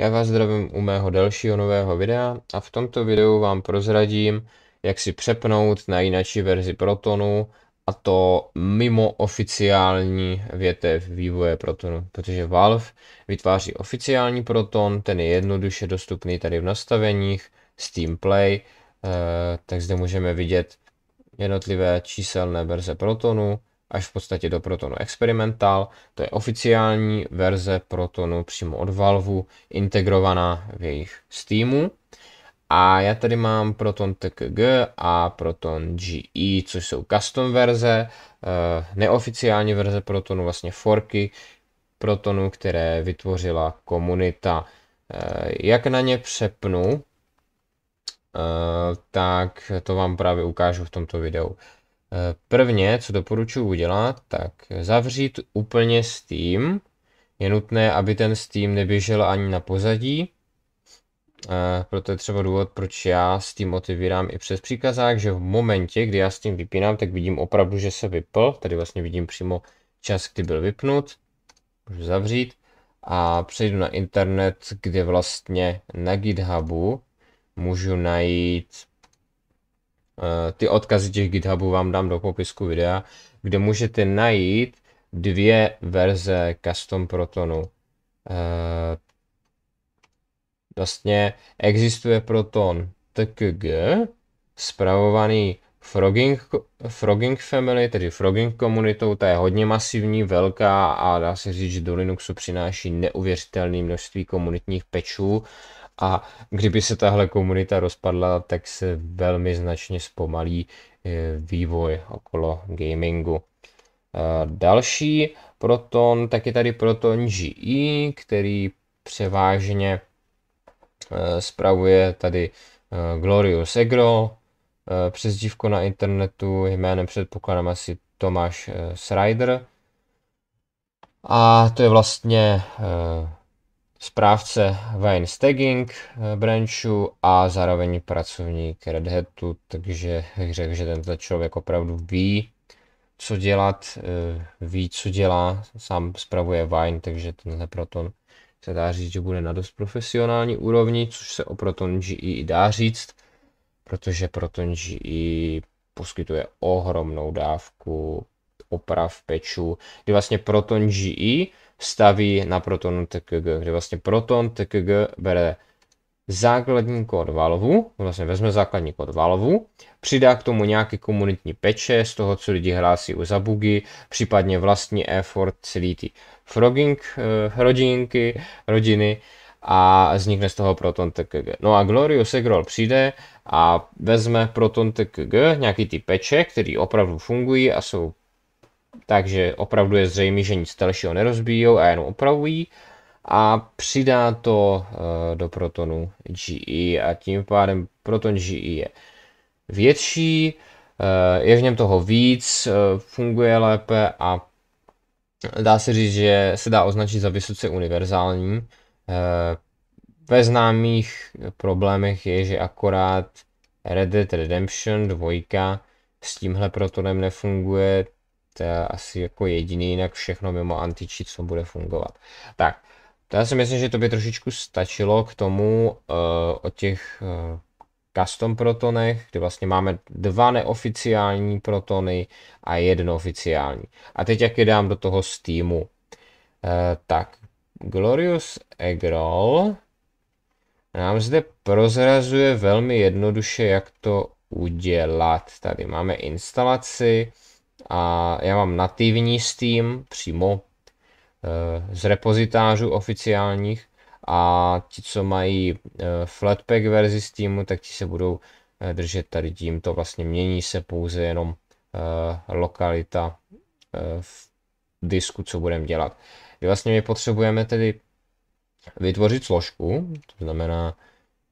Já vás zdravím u mého dalšího nového videa a v tomto videu vám prozradím, jak si přepnout na jinačí verzi Protonu a to mimo oficiální větev vývoje Protonu, protože Valve vytváří oficiální Proton, ten je jednoduše dostupný tady v nastaveních Steam Play, eh, tak zde můžeme vidět jednotlivé číselné verze Protonu, až v podstatě do Protonu Experimental. To je oficiální verze Protonu přímo od Valve, integrovaná v jejich Steamu. A já tady mám Proton TKG a Proton GE, což jsou custom verze, eh, neoficiální verze Protonu, vlastně forky Protonu, které vytvořila komunita. Eh, jak na ně přepnu, eh, tak to vám právě ukážu v tomto videu. Prvně, co doporučuji udělat, tak zavřít úplně Steam. Je nutné, aby ten Steam neběžel ani na pozadí. Proto je třeba důvod, proč já Steam otevírám i přes příkazák, že v momentě, kdy já Steam vypínám, tak vidím opravdu, že se vypl. Tady vlastně vidím přímo čas, kdy byl vypnut. Můžu zavřít a přejdu na internet, kde vlastně na GitHubu můžu najít Eh, ty odkazy těch GitHubů vám dám do popisku videa, kde můžete najít dvě verze custom protonu. Eh, vlastně existuje proton TKG, spravovaný Frogging, Frogging Family, tedy Frogging komunitou, ta je hodně masivní, velká a dá se říct, že do Linuxu přináší neuvěřitelné množství komunitních pečů a kdyby se tahle komunita rozpadla, tak se velmi značně zpomalí e, vývoj okolo gamingu. E, další Proton, tak je tady Proton GE, který převážně e, spravuje tady Glorious Egro, přezdívko na internetu jménem předpokládám asi Tomáš Srider. A to je vlastně správce Stagging eh, branchu a zároveň pracovník Red Hatu, takže řekl, že tento člověk opravdu ví, co dělat, eh, ví, co dělá, sám spravuje Vine, takže tenhle Proton se dá říct, že bude na dost profesionální úrovni, což se o Proton GE dá říct, protože Proton GE poskytuje ohromnou dávku oprav pečů, kdy vlastně Proton GE staví na protonu TKG, kde vlastně proton TKG bere základní kód valvu, vlastně vezme základní kód valvu, přidá k tomu nějaký komunitní peče z toho, co lidi hlásí u zabugy, případně vlastní effort celý ty frogging, eh, rodinky, rodiny a vznikne z toho proton TKG. No a Glorious Egrol přijde a vezme proton TKG, nějaký ty peče, který opravdu fungují a jsou takže opravdu je zřejmé, že nic dalšího nerozbíjí a jenom opravují a přidá to eh, do protonu GE a tím pádem proton GE je větší, eh, je v něm toho víc, eh, funguje lépe a dá se říct, že se dá označit za vysoce univerzální. Ve známých problémech je, že akorát Red Dead Redemption 2 s tímhle protonem nefunguje, asi jako jediný, jinak všechno mimo anti-cheat, co bude fungovat. Tak, to já si myslím, že to by trošičku stačilo k tomu uh, o těch uh, custom protonech, kde vlastně máme dva neoficiální protony a jedno oficiální. A teď jak je dám do toho Steamu. Uh, tak, Glorious Eggroll nám zde prozrazuje velmi jednoduše, jak to udělat. Tady máme instalaci, a já mám nativní Steam přímo eh, z repozitářů oficiálních a ti, co mají eh, Flatpak verzi Steamu, tak ti se budou eh, držet tady tím. To vlastně mění se pouze jenom lokalita v disku, co budeme dělat. Kdy vlastně my potřebujeme tedy vytvořit složku, to znamená,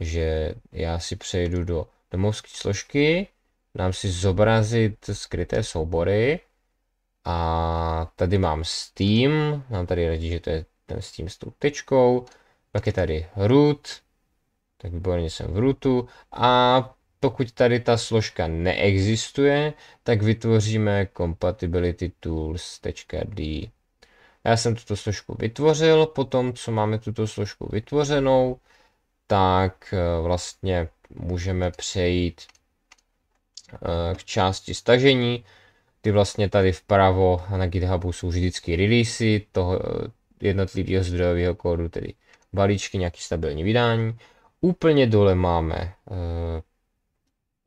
že já si přejdu do domovské složky nám si zobrazit skryté soubory a tady mám Steam, mám tady radí, že to je ten Steam s tou tečkou, pak je tady root, tak výborně jsem v rootu a pokud tady ta složka neexistuje, tak vytvoříme compatibility tools.d. Já jsem tuto složku vytvořil, potom co máme tuto složku vytvořenou, tak eh, vlastně můžeme přejít Eh, k části stažení, ty vlastně tady vpravo na GitHubu jsou vždycky releasy toho eh, jednotlivého zdrojového kódu, tedy balíčky, nějaký stabilní vydání. Úplně dole máme eh,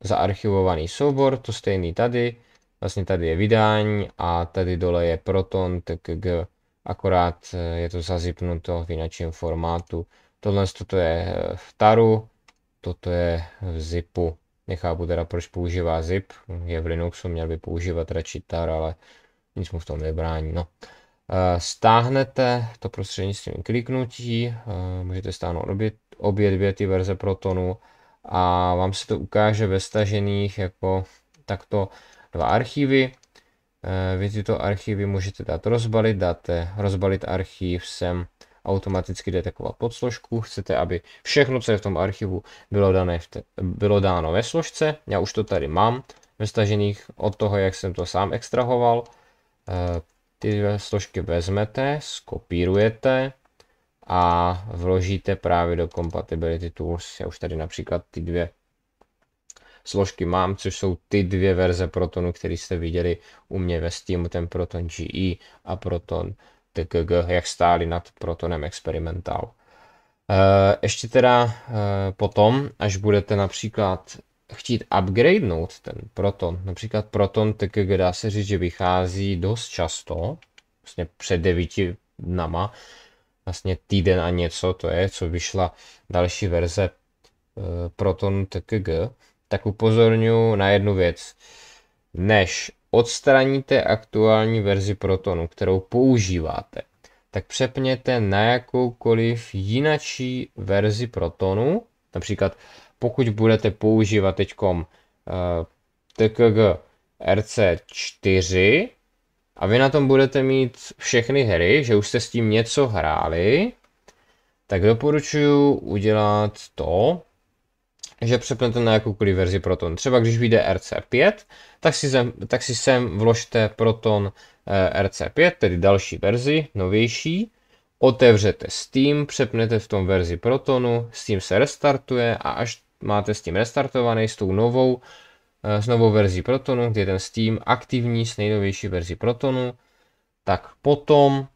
zaarchivovaný soubor, to stejný tady, vlastně tady je vydání a tady dole je Proton, g, akorát je to zazipnuto v jiném formátu. Tohle toto je v taru, toto je v zipu. Nechápu teda, proč používá zip, je v Linuxu, měl by používat tar, ale nic mu v tom nebrání. No. Eh, stáhnete to prostřednictvím kliknutí, eh, můžete stáhnout obě, obě dvě ty verze Protonu a vám se to ukáže ve stažených jako takto dva archivy. Eh, vy tyto archivy můžete dát rozbalit, dáte rozbalit archiv sem automaticky detekovat složku. Chcete, aby všechno, co je v tom archivu, bylo, dané v te, bylo dáno ve složce. Já už to tady mám ve stažených od toho, jak jsem to sám extrahoval. Eh, ty dvě složky vezmete, skopírujete a vložíte právě do Compatibility Tools. Já už tady například ty dvě složky mám, což jsou ty dvě verze Protonu, které jste viděli u mě ve Steamu, ten Proton GE a Proton TKG, jak stáli nad protonem experimentál. Eh, ještě teda eh, potom, až budete například chtít upgradenout ten proton, například proton TKG dá se říct, že vychází dost často, vlastně před 9 dnama, vlastně týden a něco to je, co vyšla další verze eh, Proton TKG, tak upozorňuji na jednu věc. Než odstraníte aktuální verzi Protonu, kterou používáte, tak přepněte na jakoukoliv jinačí verzi Protonu, například pokud budete používat teď uh, eh, TKG RC4 a vy na tom budete mít všechny hry, že už jste s tím něco hráli, tak doporučuji udělat to, že přepnete na jakoukoliv verzi Proton. Třeba když vyjde RC5, tak si sem, tak si sem vložte Proton eh, RC5, tedy další verzi, novější, otevřete Steam, přepnete v tom verzi Protonu, Steam se restartuje a až máte Steam restartovaný, s tou novou, eh, s novou verzi Protonu, kde je ten Steam aktivní s nejnovější verzi Protonu, tak potom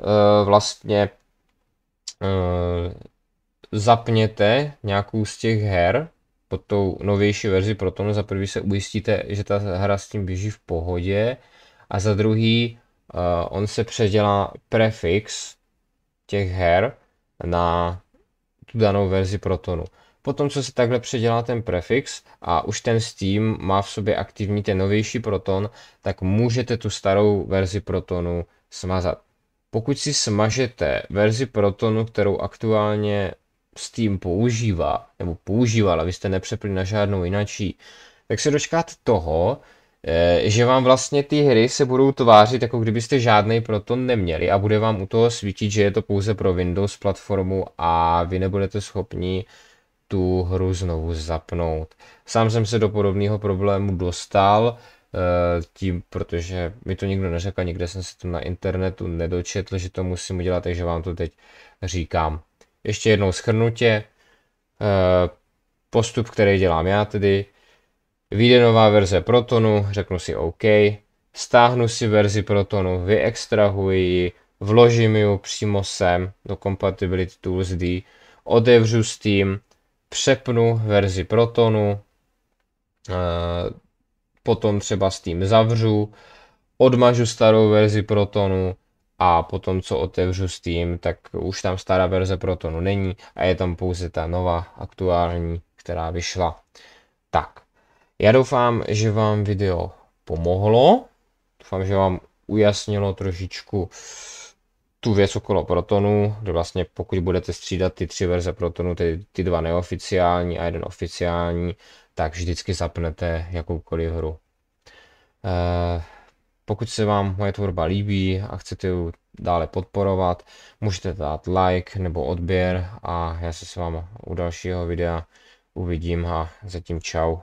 eh, vlastně zapněte nějakou z těch her pod tou novější verzi Protonu, no, za prvý se ujistíte, že ta hra s tím běží v pohodě a za druhý uh, on se předělá prefix těch her na tu danou verzi Protonu. Potom, co se takhle předělá ten prefix a už ten Steam má v sobě aktivní ten novější Proton, tak můžete tu starou verzi Protonu smazat. Pokud si smažete verzi Protonu, kterou aktuálně Steam používá, nebo používal, a vy jste nepřepli na žádnou jinačí, tak se dočkáte toho, eh, že vám vlastně ty hry se budou tvářit, jako kdybyste žádnej proto neměli a bude vám u toho svítit, že je to pouze pro Windows platformu a vy nebudete schopni tu hru znovu zapnout. Sám jsem se do podobného problému dostal, eh, tím, protože mi to nikdo neřekl, nikde jsem se to na internetu nedočetl, že to musím udělat, takže vám to teď říkám ještě jednou schrnutě, eh, postup, který dělám já tedy, vyjde nová verze Protonu, řeknu si OK, stáhnu si verzi Protonu, vyextrahuji ji, vložím ji přímo sem do Compatibility Tools D, otevřu tím, přepnu verzi Protonu, eh, potom třeba s tím zavřu, odmažu starou verzi Protonu, a potom, co otevřu s tím, tak už tam stará verze Protonu není a je tam pouze ta nová, aktuální, která vyšla. Tak, já doufám, že vám video pomohlo. Doufám, že vám ujasnilo trošičku tu věc okolo Protonu, kde vlastně pokud budete střídat ty tři verze Protonu, ty, ty dva neoficiální a jeden oficiální, tak vždycky zapnete jakoukoliv hru. Uh, pokud se vám moje tvorba líbí a chcete ji dále podporovat, můžete dát like nebo odběr a já se s vámi u dalšího videa uvidím a zatím čau.